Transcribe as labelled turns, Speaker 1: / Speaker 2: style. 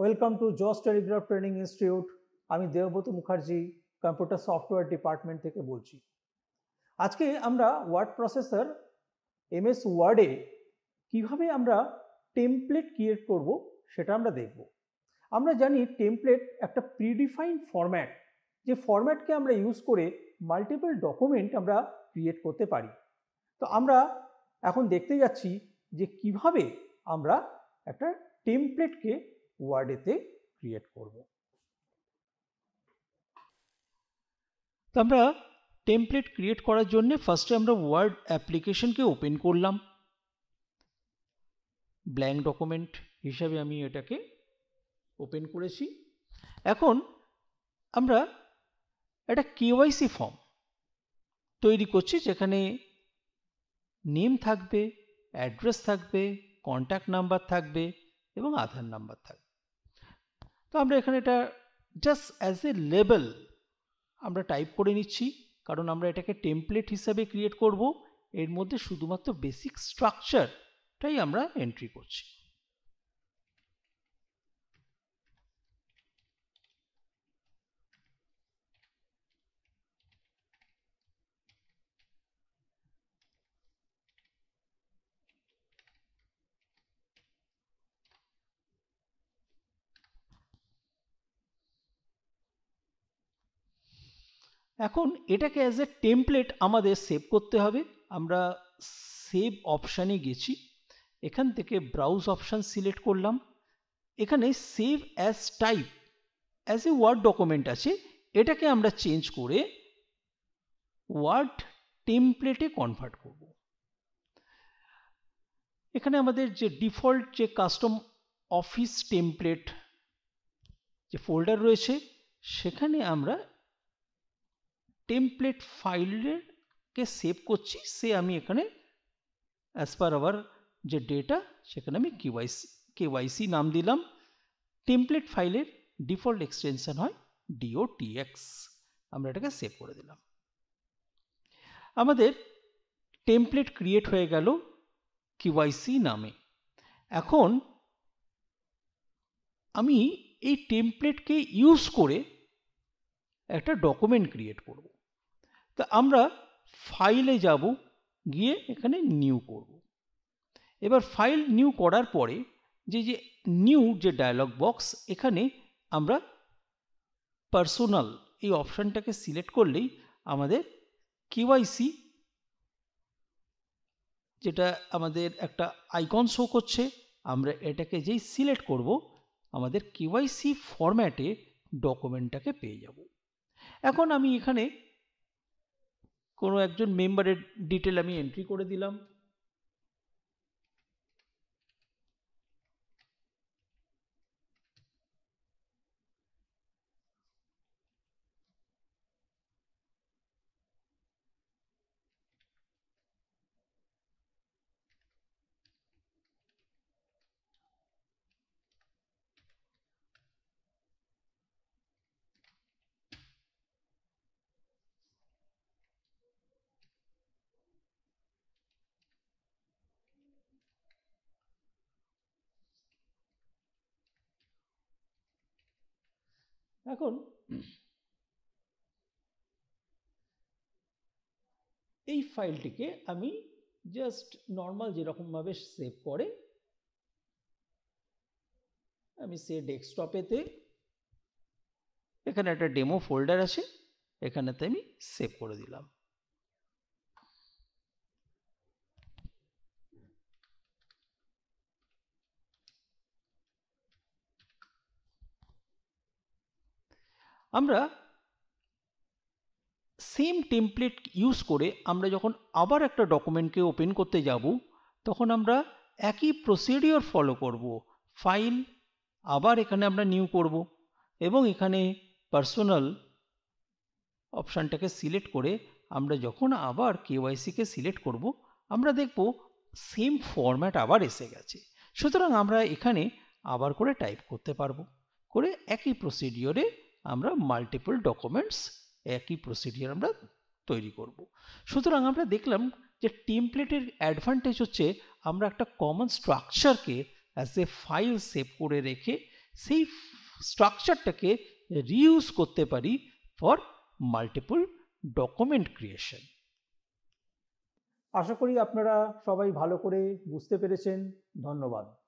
Speaker 1: Welcome to জস telegraph training institute আমি Debabrata Mukherjee computer software department থেকে বলছি আজকে আমরা ওয়ার্ড প্রসেসর এমএস ওয়ার্ডে কিভাবে আমরা টেমপ্লেট ক্রিয়েট করব সেটা আমরা দেখব আমরা জানি টেমপ্লেট একটা প্রিডিফাইন ফরম্যাট যে ফরম্যাটকে আমরা ইউজ করে মাল্টিপল ডকুমেন্ট আমরা ক্রিয়েট করতে পারি তো আমরা এখন দেখতে যাচ্ছি যে কিভাবে আমরা একটা টেমপ্লেটকে ওয়ার্ডেতে ক্রিয়েট করব তো আমরা টেমপ্লেট ক্রিয়েট করার জন্য ফার্স্টে আমরা ওয়ার্ড অ্যাপ্লিকেশনকে ওপেন করলাম ব্ল্যাঙ্ক ডকুমেন্ট হিসাবে আমি এটাকে ওপেন করেছি এখন আমরা একটা কেওয়াইসি ফর্ম তৈরি করছি যেখানে নেম থাকবে অ্যাড্রেস থাকবে কন্ট্যাক্ট নাম্বার থাকবে এবং আধার নাম্বার থাকবে তো আমরা এখানে এটা জাস্ট অ্যাজ এ লেবেল আমরা টাইপ করে নিচ্ছি কারণ আমরা এটাকে টেমপ্লেট হিসাবে ক্রিয়েট করব এর মধ্যে শুধুমাত্র বেসিক স্ট্রাকচারটাই আমরা এন্ট্রি করছি এখন এটাকে অ্যাজ এ টেমপ্লেট আমাদের সেভ করতে হবে আমরা সেভ অপশানে গেছি এখান থেকে ব্রাউজ অপশান সিলেক্ট করলাম এখানে save as type as a word document আছে এটাকে আমরা চেঞ্জ করে ওয়ার্ড টেমপ্লেটে কনভার্ট করব এখানে আমাদের যে ডিফল্ট যে কাস্টম অফিস টেমপ্লেট যে ফোল্ডার রয়েছে সেখানে আমরা টেমপ্লেট ফাইলকে সেভ করছি সে আমি এখানে অ্যাজ পার আওয়ার যে ডেটা সেখানে আমি কেওয়াইসি কেওয়াইসি নাম দিলাম টেমপ্লেট ফাইলের ডিফল্ট এক্সটেনশন হয় ডিওটিএক্স আমরা এটাকে সেভ করে দিলাম আমাদের টেমপ্লেট ক্রিয়েট হয়ে গেল কিওয়াইসি নামে এখন আমি এই টেমপ্লেটকে ইউজ করে একটা ডকুমেন্ট ক্রিয়েট করবো তা আমরা ফাইলে যাব গিয়ে এখানে নিউ করব এবার ফাইল নিউ করার পরে যে যে নিউ যে ডায়লগ বক্স এখানে আমরা পার্সোনাল এই অপশানটাকে সিলেক্ট করলেই আমাদের কেওয়াইসি যেটা আমাদের একটা আইকন শো করছে আমরা এটাকে যেই সিলেক্ট করব আমাদের কেওয়াইসি ফরম্যাটে ডকুমেন্টটাকে পেয়ে যাব এখন আমি এখানে কোনো একজন মেম্বারের ডিটেল আমি এন্ট্রি করে দিলাম এখন এই ফাইলটিকে আমি জাস্ট নর্মাল যেরকমভাবে সেভ করে আমি সে ডেস্কটপেতে এখানে একটা ডেমো ফোল্ডার আছে এখানেতে আমি সেভ করে দিলাম আমরা সেম টেমপ্লেট ইউজ করে আমরা যখন আবার একটা ডকুমেন্টকে ওপেন করতে যাব তখন আমরা একই প্রসিডিওর ফলো করব ফাইল আবার এখানে আমরা নিউ করব এবং এখানে পার্সোনাল অপশানটাকে সিলেক্ট করে আমরা যখন আবার কেওয়াইসিকে সিলেক্ট করব আমরা দেখব সেম ফরম্যাট আবার এসে গেছে সুতরাং আমরা এখানে আবার করে টাইপ করতে পারবো করে একই প্রসিডিওরে আমরা মাল্টিপল ডকুমেন্টস একই প্রসিডিয়ার আমরা তৈরি করব। সুতরাং আমরা দেখলাম যে টেমপ্লেটের অ্যাডভান্টেজ হচ্ছে আমরা একটা কমন স্ট্রাকচারকে অ্যাজ এ ফাইল সেভ করে রেখে সেই স্ট্রাকচারটাকে রিউজ করতে পারি ফর মাল্টিপল ডকুমেন্ট ক্রিয়েশন আশা করি আপনারা সবাই ভালো করে বুঝতে পেরেছেন ধন্যবাদ